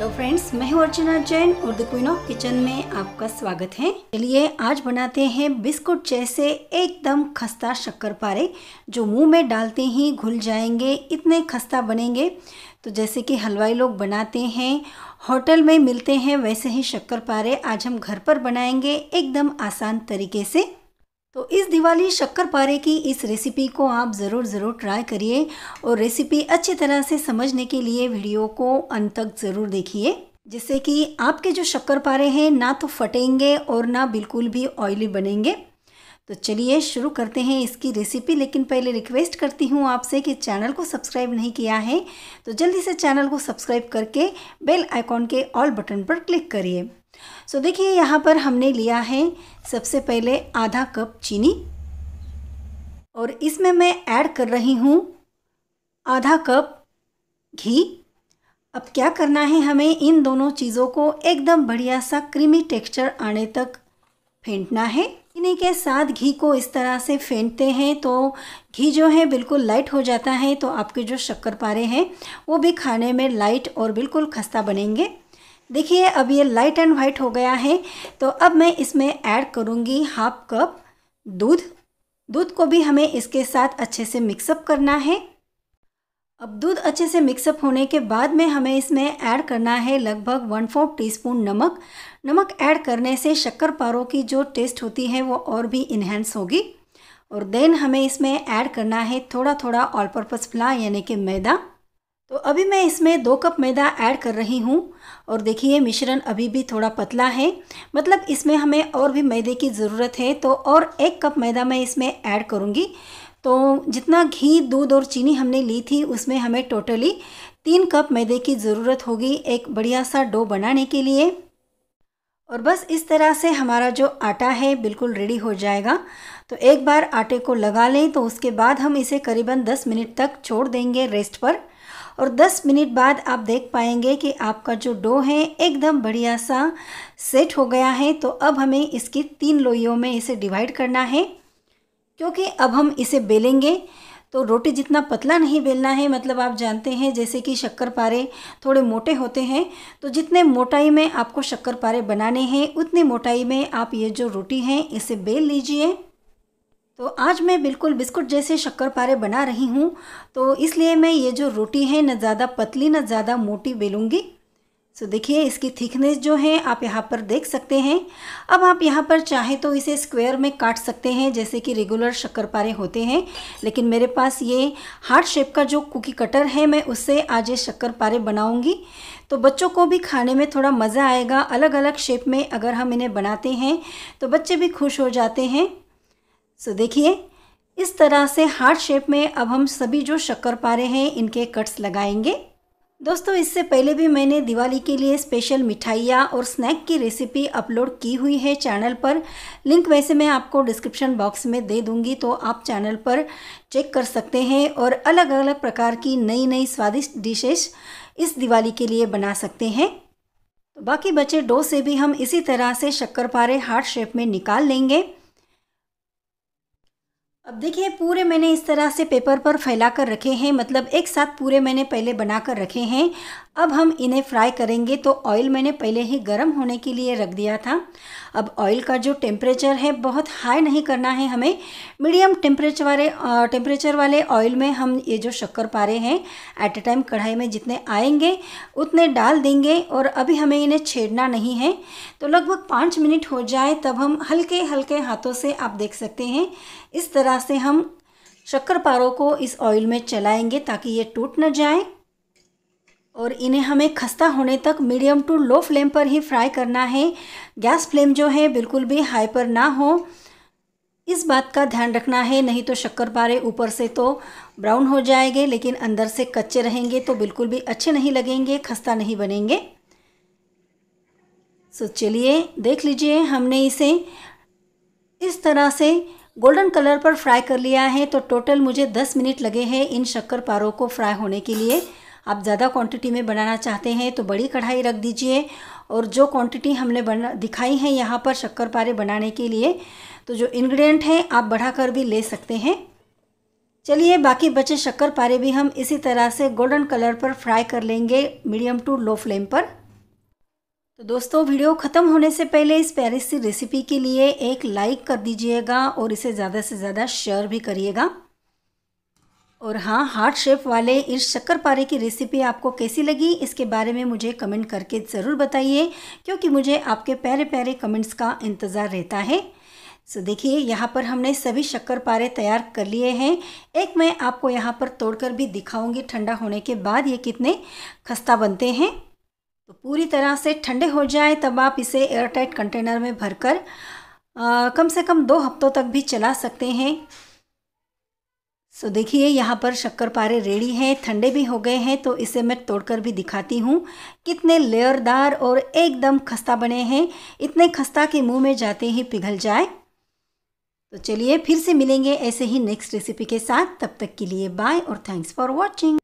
hello friends मैं हूं अर्चना जैन और द क्वीन ऑफ किचन में आपका स्वागत है चलिए आज बनाते हैं बिस्कुट जैसे एकदम खस्ता शक्कर पारे जो मुंह में डालते ही घुल जाएंगे इतने खस्ता बनेंगे तो जैसे कि हलवाई लोग बनाते हैं होटल में मिलते हैं वैसे ही शक्कर पारे आज हम घर पर बनाएंगे एकदम आसान तरीके से तो इस दिवाली शक्कर पारे की इस रेसिपी को आप ज़रूर ज़रूर ट्राई करिए और रेसिपी अच्छी तरह से समझने के लिए वीडियो को अंत तक ज़रूर देखिए जिससे कि आपके जो शक्कर पारे हैं ना तो फटेंगे और ना बिल्कुल भी ऑयली बनेंगे तो चलिए शुरू करते हैं इसकी रेसिपी लेकिन पहले रिक्वेस्ट करती हूँ आपसे कि चैनल को सब्सक्राइब नहीं किया है तो जल्दी से चैनल को सब्सक्राइब करके बेल आइकॉन के ऑल बटन पर क्लिक करिए सो so, देखिए यहाँ पर हमने लिया है सबसे पहले आधा कप चीनी और इसमें मैं ऐड कर रही हूँ आधा कप घी अब क्या करना है हमें इन दोनों चीज़ों को एकदम बढ़िया सा क्रीमी टेक्सचर आने तक फेंटना है चीनी के साथ घी को इस तरह से फेंटते हैं तो घी जो है बिल्कुल लाइट हो जाता है तो आपके जो शक्कर पारे हैं वो भी खाने में लाइट और बिल्कुल खस्ता बनेंगे देखिए अब ये लाइट एंड वाइट हो गया है तो अब मैं इसमें ऐड करूँगी हाफ कप दूध दूध को भी हमें इसके साथ अच्छे से मिक्सअप करना है अब दूध अच्छे से मिक्सअप होने के बाद में हमें इसमें ऐड करना है लगभग वन फोर्थ टीस्पून नमक नमक ऐड करने से शक्कर पारों की जो टेस्ट होती है वो और भी इन्हेंस होगी और देन हमें इसमें ऐड करना है थोड़ा थोड़ा ऑल पर्पज़ फ्ला यानी कि मैदा तो अभी मैं इसमें दो कप मैदा ऐड कर रही हूँ और देखिए मिश्रण अभी भी थोड़ा पतला है मतलब इसमें हमें और भी मैदे की ज़रूरत है तो और एक कप मैदा मैं इसमें ऐड करूँगी तो जितना घी दूध और चीनी हमने ली थी उसमें हमें टोटली तीन कप मैदे की ज़रूरत होगी एक बढ़िया सा डो बनाने के लिए और बस इस तरह से हमारा जो आटा है बिल्कुल रेडी हो जाएगा तो एक बार आटे को लगा लें तो उसके बाद हम इसे करीबन 10 मिनट तक छोड़ देंगे रेस्ट पर और 10 मिनट बाद आप देख पाएंगे कि आपका जो डो है एकदम बढ़िया सा सेट हो गया है तो अब हमें इसकी तीन लोइयों में इसे डिवाइड करना है क्योंकि अब हम इसे बेलेंगे तो रोटी जितना पतला नहीं बेलना है मतलब आप जानते हैं जैसे कि शक्कर पारे थोड़े मोटे होते हैं तो जितने मोटाई में आपको शक्कर पारे बनाने हैं उतनी मोटाई में आप ये जो रोटी है इसे बेल लीजिए तो आज मैं बिल्कुल बिस्कुट जैसे शक्कर पारे बना रही हूँ तो इसलिए मैं ये जो रोटी है न ज़्यादा पतली न ज़्यादा मोटी बेलूँगी सो so, देखिए इसकी थिकनेस जो है आप यहाँ पर देख सकते हैं अब आप यहाँ पर चाहे तो इसे स्क्वायर में काट सकते हैं जैसे कि रेगुलर शक्करपारे होते हैं लेकिन मेरे पास ये हार्ट शेप का जो कुकी कटर है मैं उससे आज ये शक्करपारे बनाऊँगी तो बच्चों को भी खाने में थोड़ा मज़ा आएगा अलग अलग शेप में अगर हम इन्हें बनाते हैं तो बच्चे भी खुश हो जाते हैं सो so, देखिए इस तरह से हार्ट शेप में अब हम सभी जो पारे हैं इनके कट्स लगाएंगे दोस्तों इससे पहले भी मैंने दिवाली के लिए स्पेशल मिठाइयाँ और स्नैक की रेसिपी अपलोड की हुई है चैनल पर लिंक वैसे मैं आपको डिस्क्रिप्शन बॉक्स में दे दूँगी तो आप चैनल पर चेक कर सकते हैं और अलग अलग प्रकार की नई नई स्वादिष्ट डिशेस इस दिवाली के लिए बना सकते हैं तो बाकी बचे डो से भी हम इसी तरह से शक्कर पारे हार्ट शेप में निकाल लेंगे अब देखिए पूरे मैंने इस तरह से पेपर पर फैला कर रखे हैं मतलब एक साथ पूरे मैंने पहले बना कर रखे हैं अब हम इन्हें फ्राई करेंगे तो ऑयल मैंने पहले ही गर्म होने के लिए रख दिया था अब ऑयल का जो टेम्परेचर है बहुत हाई नहीं करना है हमें मीडियम टेम्परेचर वाले टेम्परेचर वाले ऑयल में हम ये जो शक्कर पारे हैं एट अ टाइम कढ़ाई में जितने आएंगे उतने डाल देंगे और अभी हमें इन्हें छेड़ना नहीं है तो लगभग पाँच मिनट हो जाए तब हम हल्के हल्के हाथों से आप देख सकते हैं इस तरह से हम शक्कर पारों को इस ऑयल में चलाएंगे ताकि ये टूट न जाए और इन्हें हमें खस्ता होने तक मीडियम टू लो फ्लेम पर ही फ्राई करना है गैस फ्लेम जो है बिल्कुल भी हाई पर ना हो इस बात का ध्यान रखना है नहीं तो शक्कर पारे ऊपर से तो ब्राउन हो जाएंगे लेकिन अंदर से कच्चे रहेंगे तो बिल्कुल भी अच्छे नहीं लगेंगे खस्ता नहीं बनेंगे सो चलिए देख लीजिए हमने इसे इस तरह से गोल्डन कलर पर फ्राई कर लिया है तो टोटल मुझे 10 मिनट लगे हैं इन शक्कर पारों को फ्राई होने के लिए आप ज़्यादा क्वांटिटी में बनाना चाहते हैं तो बड़ी कढ़ाई रख दीजिए और जो क्वांटिटी हमने बना दिखाई है यहाँ पर शक्कर पारे बनाने के लिए तो जो इन्ग्रीडियंट हैं आप बढ़ा कर भी ले सकते हैं चलिए बाकी बचे शक्कर पारे भी हम इसी तरह से गोल्डन कलर पर फ्राई कर लेंगे मीडियम टू लो फ्लेम पर तो दोस्तों वीडियो ख़त्म होने से पहले इस प्यारी सी रेसिपी के लिए एक लाइक कर दीजिएगा और इसे ज़्यादा से ज़्यादा शेयर भी करिएगा और हाँ हार्ट शेप वाले इस शक्करपारे की रेसिपी आपको कैसी लगी इसके बारे में मुझे कमेंट करके ज़रूर बताइए क्योंकि मुझे आपके प्यारे प्यारे कमेंट्स का इंतज़ार रहता है सो देखिए यहाँ पर हमने सभी शक्करपारे तैयार कर लिए हैं एक मैं आपको यहाँ पर तोड़कर भी दिखाऊंगी ठंडा होने के बाद ये कितने खस्ता बनते हैं तो पूरी तरह से ठंडे हो जाए तब आप इसे एयरटाइट कंटेनर में भरकर कम से कम दो हफ्तों तक भी चला सकते हैं सो देखिए यहाँ पर शक्करपारे रेडी हैं ठंडे भी हो गए हैं तो इसे मैं तोड़कर भी दिखाती हूँ कितने लेयरदार और एकदम खस्ता बने हैं इतने खस्ता के मुंह में जाते ही पिघल जाए तो चलिए फिर से मिलेंगे ऐसे ही नेक्स्ट रेसिपी के साथ तब तक के लिए बाय और थैंक्स फॉर वॉचिंग